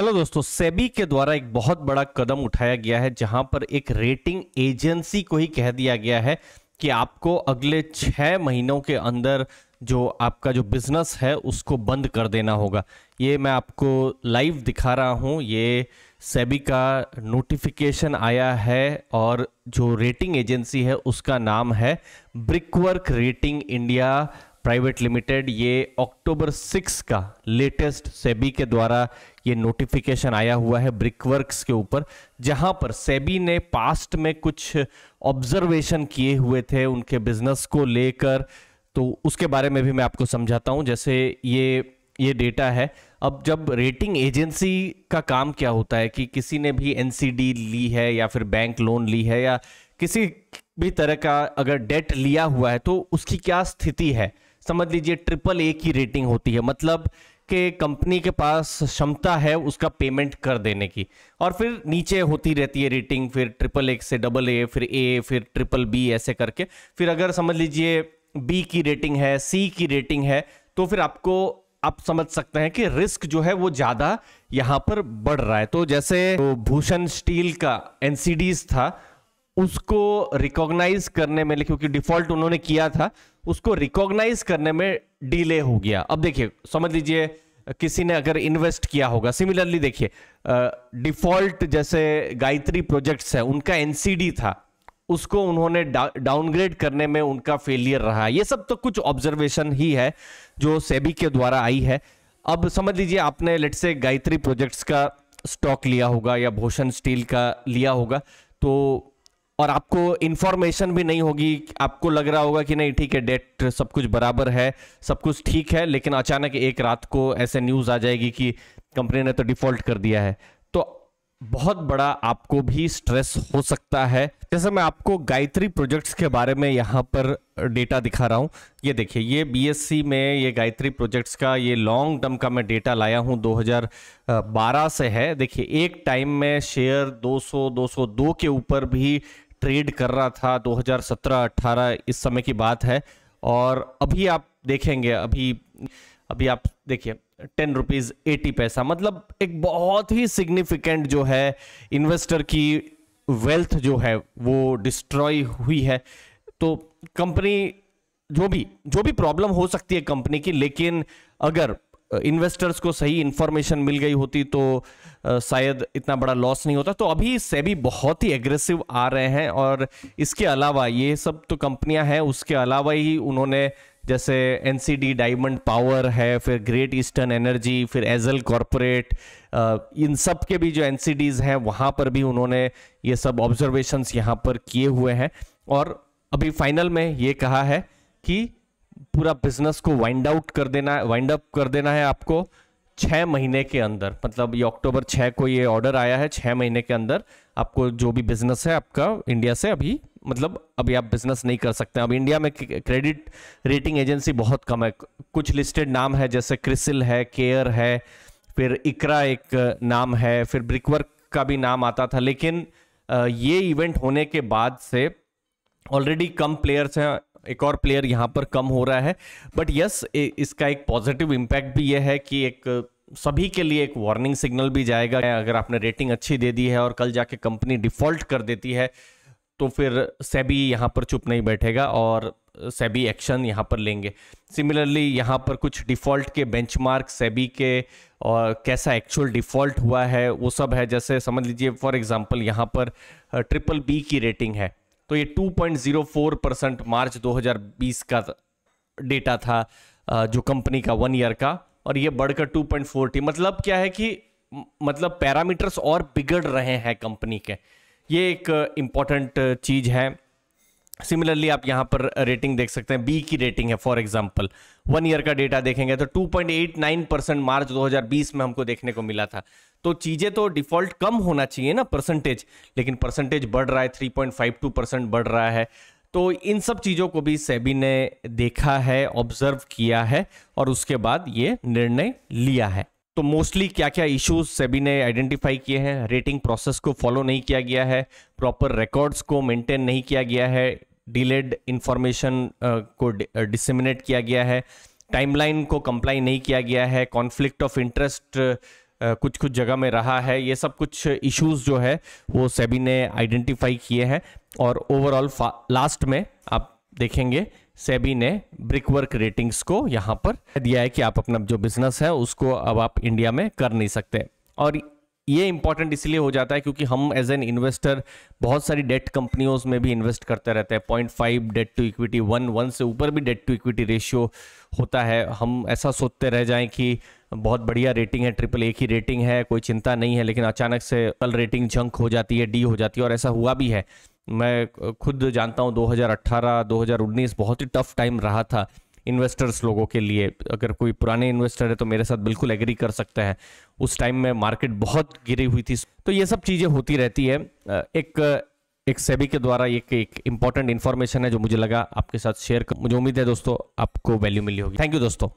hello दोस्तों सेबी के द्वारा एक बहुत बड़ा कदम उठाया गया है जहां पर एक रेटिंग एजेंसी को ही कह दिया गया है कि आपको अगले छः महीनों के अंदर जो आपका जो बिजनेस है उसको बंद कर देना होगा ये मैं आपको लाइव दिखा रहा हूँ ये सेबी का नोटिफिकेशन आया है और जो रेटिंग एजेंसी है उसका नाम है Brickwork rating India private limited ये अक्टूबर सिक्स का लेटेस्ट सेबी के द्वारा ये नोटिफिकेशन आया हुआ है ब्रिकवर्क्स के ऊपर जहां पर सेबी ने पास्ट में कुछ ऑब्जर्वेशन किए हुए थे उनके बिजनेस को लेकर तो उसके बारे में भी मैं आपको समझाता हूं जैसे ये ये डेटा है अब जब रेटिंग एजेंसी का काम क्या होता है कि किसी ने भी एनसीडी ली है या फिर बैंक लोन ली है या किसी भी तरह का अगर डेट लिया हुआ है तो उसकी क्या स्थिति है समझ लीजिए ट्रिपल ए की रेटिंग होती है मतलब के कंपनी के पास क्षमता है उसका पेमेंट कर देने की और फिर नीचे होती रहती है रेटिंग फिर ट्रिपल ए से डबल ए फिर ए फिर ट्रिपल बी ऐसे करके फिर अगर समझ लीजिए बी की रेटिंग है सी की रेटिंग है तो फिर आपको आप समझ सकते हैं कि रिस्क जो है वो ज़्यादा यहां पर बढ़ रहा है तो जैसे तो भूषण स्टील का एनसीडीज था उसको रिकॉग्नाइज करने में क्योंकि डिफॉल्ट उन्होंने किया था उसको रिकॉग्नाइज करने में डिले हो गया अब देखिए समझ लीजिए किसी ने अगर इन्वेस्ट किया होगा सिमिलरली देखिए डिफॉल्ट जैसे गायत्री प्रोजेक्ट्स है उनका एनसीडी था उसको उन्होंने डाउनग्रेड करने में उनका फेलियर रहा ये सब तो कुछ ऑब्जर्वेशन ही है जो सेबी के द्वारा आई है अब समझ लीजिए आपने लेट से गायत्री प्रोजेक्ट्स का स्टॉक लिया होगा या भूषण स्टील का लिया होगा तो और आपको इन्फॉर्मेशन भी नहीं होगी आपको लग रहा होगा कि नहीं ठीक है डेट सब कुछ बराबर है सब कुछ ठीक है लेकिन अचानक एक रात को ऐसे न्यूज़ आ जाएगी कि कंपनी ने तो डिफ़ॉल्ट कर दिया है तो बहुत बड़ा आपको भी स्ट्रेस हो सकता है जैसे मैं आपको गायत्री प्रोजेक्ट्स के बारे में यहाँ पर डेटा दिखा रहा हूँ ये देखिए ये बी में ये गायत्री प्रोजेक्ट्स का ये लॉन्ग टर्म का मैं डेटा लाया हूँ 2012 से है देखिए एक टाइम में शेयर 200 202 के ऊपर भी ट्रेड कर रहा था 2017-18 इस समय की बात है और अभी आप देखेंगे अभी अभी आप देखिए टेन रुपीज़ एटी पैसा मतलब एक बहुत ही सिग्निफिकेंट जो है इन्वेस्टर की वेल्थ जो है वो डिस्ट्रॉय हुई है तो कंपनी जो भी जो भी प्रॉब्लम हो सकती है कंपनी की लेकिन अगर इन्वेस्टर्स को सही इन्फॉर्मेशन मिल गई होती तो शायद इतना बड़ा लॉस नहीं होता तो अभी सेबी बहुत ही एग्रेसिव आ रहे हैं और इसके अलावा ये सब तो कंपनियां हैं उसके अलावा ही उन्होंने जैसे एन डायमंड पावर है फिर ग्रेट ईस्टर्न एनर्जी फिर एजल कॉरपोरेट इन सब के भी जो एन हैं वहाँ पर भी उन्होंने ये सब ऑब्जर्वेशंस यहाँ पर किए हुए हैं और अभी फाइनल में ये कहा है कि पूरा बिजनेस को वाइंड आउट कर देना है वाइंड अप कर देना है आपको छः महीने के अंदर मतलब ये अक्टूबर छः को ये ऑर्डर आया है छः महीने के अंदर आपको जो भी बिजनेस है आपका इंडिया से अभी मतलब अभी आप बिजनेस नहीं कर सकते अब इंडिया में क्रेडिट रेटिंग एजेंसी बहुत कम है कुछ लिस्टेड नाम है जैसे क्रिसिल है केयर है फिर इकरा एक नाम है फिर ब्रिकवर्क का भी नाम आता था लेकिन ये इवेंट होने के बाद से ऑलरेडी कम प्लेयर्स हैं एक और प्लेयर यहाँ पर कम हो रहा है बट यस इसका एक पॉजिटिव इम्पैक्ट भी यह है कि एक सभी के लिए एक वार्निंग सिग्नल भी जाएगा अगर आपने रेटिंग अच्छी दे दी है और कल जाके कंपनी डिफॉल्ट कर देती है तो फिर सेबी यहाँ पर चुप नहीं बैठेगा और सेबी एक्शन यहाँ पर लेंगे सिमिलरली यहाँ पर कुछ डिफ़ॉल्ट के बेंचमार्क सेबी के और कैसा एक्चुअल डिफ़ॉल्ट हुआ है वो सब है जैसे समझ लीजिए फॉर एग्जांपल यहाँ पर ट्रिपल बी की रेटिंग है तो ये 2.04 परसेंट मार्च 2020 का डेटा था जो कंपनी का वन ईयर का और ये बढ़कर 2.40 मतलब क्या है कि मतलब पैरामीटर्स और बिगड़ रहे हैं कंपनी के ये एक इम्पॉर्टेंट चीज़ है सिमिलरली आप यहाँ पर रेटिंग uh, देख सकते हैं बी की रेटिंग है फॉर एग्जांपल वन ईयर का डेटा देखेंगे तो 2.89 परसेंट मार्च 2020 में हमको देखने को मिला था तो चीज़ें तो डिफॉल्ट कम होना चाहिए ना परसेंटेज लेकिन परसेंटेज बढ़ रहा है 3.52 परसेंट बढ़ रहा है तो इन सब चीज़ों को भी सेबी ने देखा है ऑब्जर्व किया है और उसके बाद ये निर्णय लिया है तो मोस्टली क्या क्या इश्यूज सेबी ने आइडेंटिफाई किए हैं रेटिंग प्रोसेस को फॉलो नहीं किया गया है प्रॉपर रिकॉर्ड्स को मेंटेन नहीं किया गया है डिलेड इंफॉर्मेशन uh, को डिसमिनेट uh, किया गया है टाइमलाइन को कंप्लाई नहीं किया गया है कॉन्फ्लिक्ट ऑफ इंटरेस्ट कुछ कुछ जगह में रहा है ये सब कुछ इश्यूज जो है वो सेबी ने आइडेंटिफाई किए हैं और ओवरऑल लास्ट में आप देखेंगे सेबी ने ब्रिक वर्क रेटिंग्स को यहाँ पर दिया है कि आप अपना जो बिजनेस है उसको अब आप इंडिया में कर नहीं सकते और ये इंपॉर्टेंट इसलिए हो जाता है क्योंकि हम एज एन इन्वेस्टर बहुत सारी डेट कंपनियों में भी इन्वेस्ट करते रहते हैं point five debt to equity one one से ऊपर भी डेट टू इक्विटी रेशियो होता है हम ऐसा सोचते रह जाएं कि बहुत बढ़िया रेटिंग है ट्रिपल ए की रेटिंग है कोई चिंता नहीं है लेकिन अचानक से कल रेटिंग जंक हो जाती है डी हो जाती है और ऐसा हुआ भी है मैं खुद जानता हूँ 2018 2019 बहुत ही टफ टाइम रहा था इन्वेस्टर्स लोगों के लिए अगर कोई पुराने इन्वेस्टर है तो मेरे साथ बिल्कुल एग्री कर सकते हैं उस टाइम में मार्केट बहुत गिरी हुई थी तो ये सब चीज़ें होती रहती है एक एक सेबी के द्वारा एक एक इंपॉर्टेंट इन्फॉर्मेशन है जो मुझे लगा आपके साथ शेयर कर मुझे उम्मीद है दोस्तों आपको वैल्यू मिली होगी थैंक यू दोस्तों